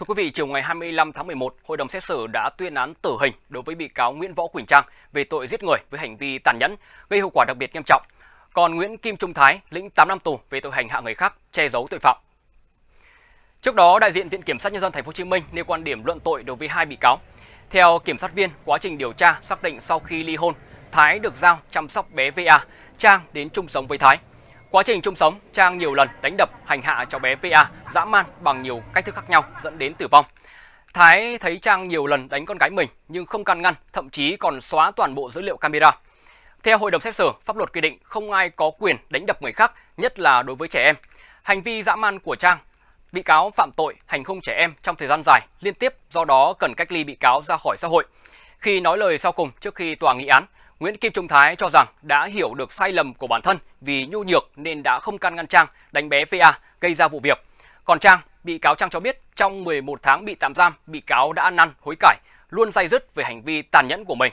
Thưa quý vị, chiều ngày 25 tháng 11, Hội đồng xét xử đã tuyên án tử hình đối với bị cáo Nguyễn Võ Quỳnh Trang về tội giết người với hành vi tàn nhẫn, gây hậu quả đặc biệt nghiêm trọng. Còn Nguyễn Kim Trung Thái lĩnh 8 năm tù về tội hành hạ người khác, che giấu tội phạm. Trước đó, đại diện Viện Kiểm sát nhân dân thành phố Hồ Chí Minh nêu quan điểm luận tội đối với hai bị cáo. Theo kiểm sát viên, quá trình điều tra xác định sau khi ly hôn, Thái được giao chăm sóc bé VA, Trang đến chung sống với Thái. Quá trình chung sống, Trang nhiều lần đánh đập hành hạ cháu bé VA dã man bằng nhiều cách thức khác nhau dẫn đến tử vong. Thái thấy Trang nhiều lần đánh con gái mình nhưng không can ngăn, thậm chí còn xóa toàn bộ dữ liệu camera. Theo hội đồng xét xử, pháp luật quy định không ai có quyền đánh đập người khác, nhất là đối với trẻ em. Hành vi dã man của Trang, bị cáo phạm tội hành hung trẻ em trong thời gian dài liên tiếp, do đó cần cách ly bị cáo ra khỏi xã hội. Khi nói lời sau cùng trước khi tòa nghị án, Nguyễn Kim Trung Thái cho rằng đã hiểu được sai lầm của bản thân vì nhu nhược nên đã không can ngăn Trang đánh bé VA gây ra vụ việc. Còn Trang, bị cáo Trang cho biết trong 11 tháng bị tạm giam, bị cáo đã ăn năn, hối cải, luôn say dứt về hành vi tàn nhẫn của mình.